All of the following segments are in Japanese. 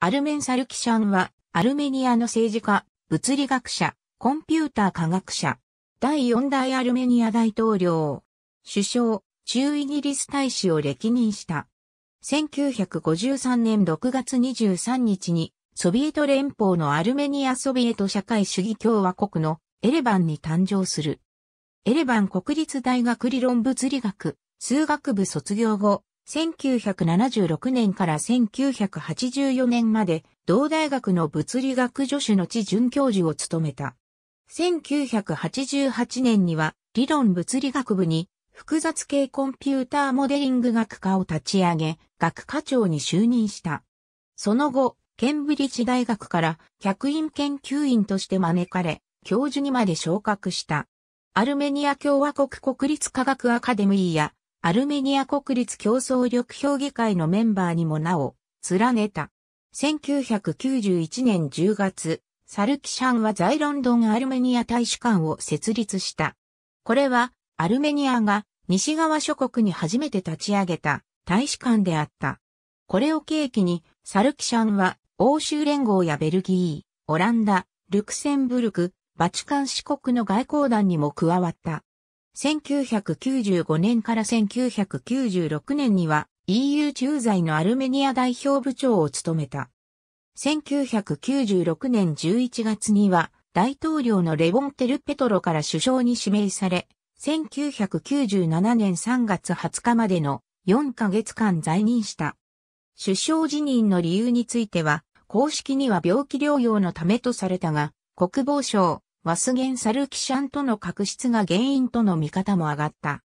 アルメン・サルキシャンは、アルメニアの政治家、物理学者、コンピューター科学者、第四代アルメニア大統領、首相、中イギリス大使を歴任した。1953年6月23日に、ソビエト連邦のアルメニアソビエト社会主義共和国のエレバンに誕生する。エレバン国立大学理論物理学、数学部卒業後、1976年から1984年まで、同大学の物理学助手の地准教授を務めた。1988年には、理論物理学部に、複雑系コンピューターモデリング学科を立ち上げ、学科長に就任した。その後、ケンブリッジ大学から客員研究員として招かれ、教授にまで昇格した。アルメニア共和国国立科学アカデミーやアルメニア国立競争力評議会のメンバーにもなお、連ねた。1991年10月、サルキシャンは在ロンドンアルメニア大使館を設立した。これは、アルメニアが西側諸国に初めて立ち上げた大使館であった。これを契機に、サルキシャンは欧州連合やベルギー、オランダ、ルクセンブルク、バチカン四国の外交団にも加わった。1995年から1996年には EU 駐在のアルメニア代表部長を務めた。1996年11月には大統領のレボンテル・ペトロから首相に指名され、1997年3月20日までの4ヶ月間在任した。首相辞任の理由については、公式には病気療養のためとされたが、国防省、マスゲン・サルキシャンとの確執が原因との見方も上がった。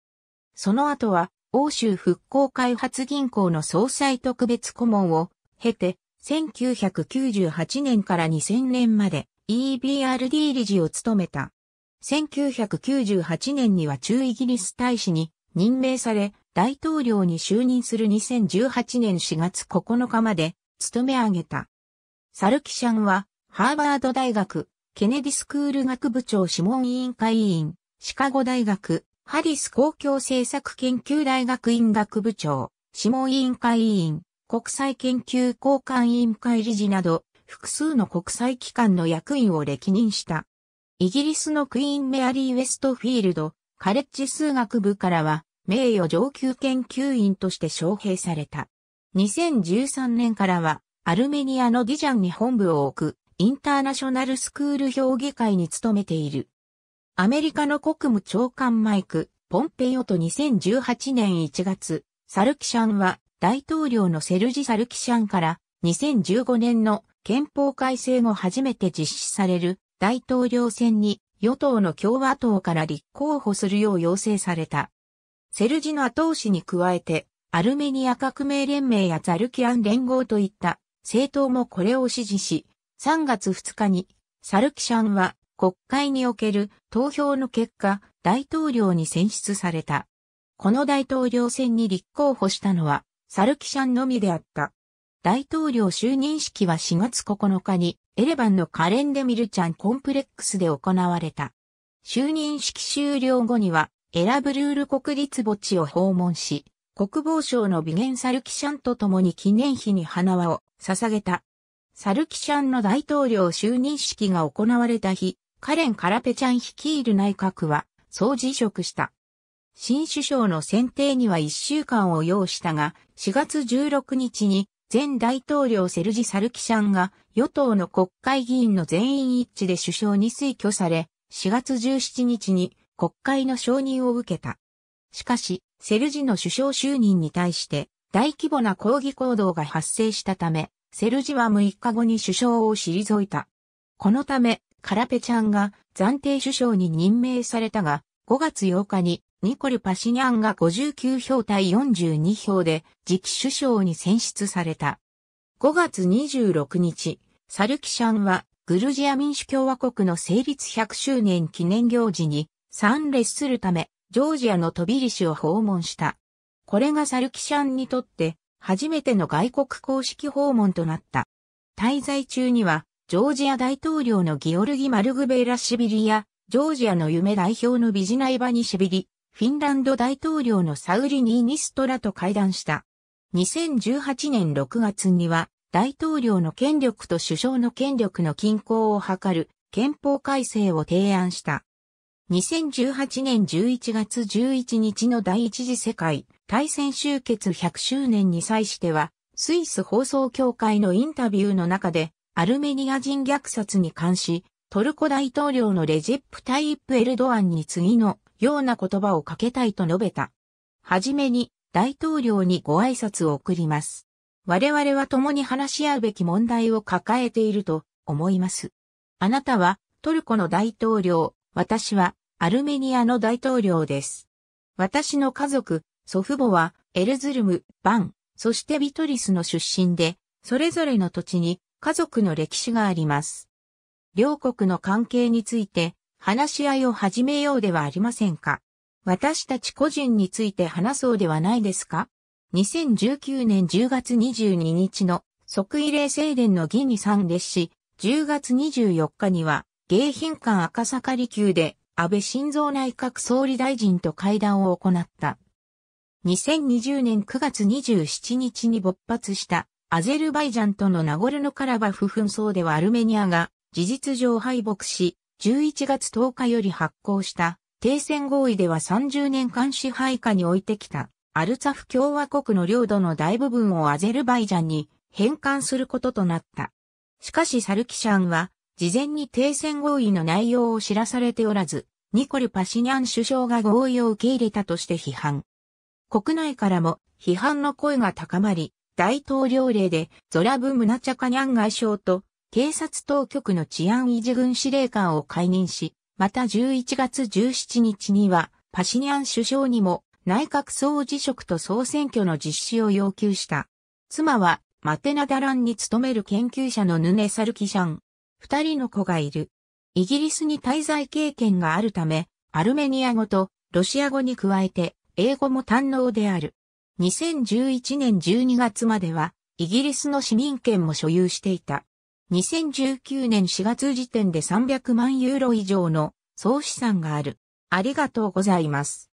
その後は、欧州復興開発銀行の総裁特別顧問を経て、1998年から2000年まで EBRD 理事を務めた。1998年には中イギリス大使に任命され、大統領に就任する2018年4月9日まで務め上げた。サルキシャンは、ハーバード大学、ケネディスクール学部長諮問委員会委員、シカゴ大学、ハリス公共政策研究大学院学部長、諮問委員会委員、国際研究交換委員会理事など、複数の国際機関の役員を歴任した。イギリスのクイーンメアリー・ウェストフィールド、カレッジ数学部からは、名誉上級研究員として招聘された。2013年からは、アルメニアのディジャンに本部を置く、インターナショナルスクール評議会に勤めている。アメリカの国務長官マイク・ポンペイオと2018年1月、サルキシャンは大統領のセルジ・サルキシャンから2015年の憲法改正後初めて実施される大統領選に与党の共和党から立候補するよう要請された。セルジの後押しに加えて、アルメニア革命連盟やザルキアン連合といった政党もこれを支持し、3月2日に、サルキシャンは国会における投票の結果、大統領に選出された。この大統領選に立候補したのは、サルキシャンのみであった。大統領就任式は4月9日に、エレバンのカレンデミルちゃんコンプレックスで行われた。就任式終了後には、エラブルール国立墓地を訪問し、国防省のビゲンサルキシャンと共に記念碑に花輪を捧げた。サルキシャンの大統領就任式が行われた日、カレン・カラペチャン率いる内閣は、総辞職した。新首相の選定には1週間を要したが、4月16日に前大統領セルジ・サルキシャンが与党の国会議員の全員一致で首相に推挙され、4月17日に国会の承認を受けた。しかし、セルジの首相就任に対して大規模な抗議行動が発生したため、セルジは6日後に首相を退いた。このため、カラペチャンが暫定首相に任命されたが、5月8日にニコル・パシニャンが59票対42票で次期首相に選出された。5月26日、サルキシャンはグルジア民主共和国の成立100周年記念行事に参列するため、ジョージアのトビリシを訪問した。これがサルキシャンにとって初めての外国公式訪問となった。滞在中には、ジョージア大統領のギオルギ・マルグベーラシビリや、ジョージアの夢代表のビジナイバニシビリ、フィンランド大統領のサウリニーニストラと会談した。2018年6月には、大統領の権力と首相の権力の均衡を図る憲法改正を提案した。2018年11月11日の第一次世界大戦終結100周年に際しては、スイス放送協会のインタビューの中で、アルメニア人虐殺に関し、トルコ大統領のレジップ・タイップ・エルドアンに次のような言葉をかけたいと述べた。はじめに大統領にご挨拶を送ります。我々は共に話し合うべき問題を抱えていると思います。あなたはトルコの大統領、私はアルメニアの大統領です。私の家族、祖父母はエルズルム、バン、そしてビトリスの出身で、それぞれの土地に家族の歴史があります。両国の関係について話し合いを始めようではありませんか私たち個人について話そうではないですか ?2019 年10月22日の即位礼正殿の儀に参列し、10月24日には迎賓館赤坂離宮で安倍晋三内閣総理大臣と会談を行った。2020年9月27日に勃発したアゼルバイジャンとのナゴルノカラバフ紛争ではアルメニアが事実上敗北し、11月10日より発行した停戦合意では30年間支配下に置いてきたアルツァフ共和国の領土の大部分をアゼルバイジャンに返還することとなった。しかしサルキシャンは事前に停戦合意の内容を知らされておらず、ニコル・パシニャン首相が合意を受け入れたとして批判。国内からも批判の声が高まり、大統領令でゾラブ・ムナチャカニャン外相と警察当局の治安維持軍司令官を解任し、また11月17日にはパシニャン首相にも内閣総辞職と総選挙の実施を要求した。妻はマテナダランに勤める研究者のヌネ・サルキシャン。二人の子がいる。イギリスに滞在経験があるため、アルメニア語とロシア語に加えて英語も堪能である。2011年12月までは、イギリスの市民権も所有していた。2019年4月時点で300万ユーロ以上の総資産がある。ありがとうございます。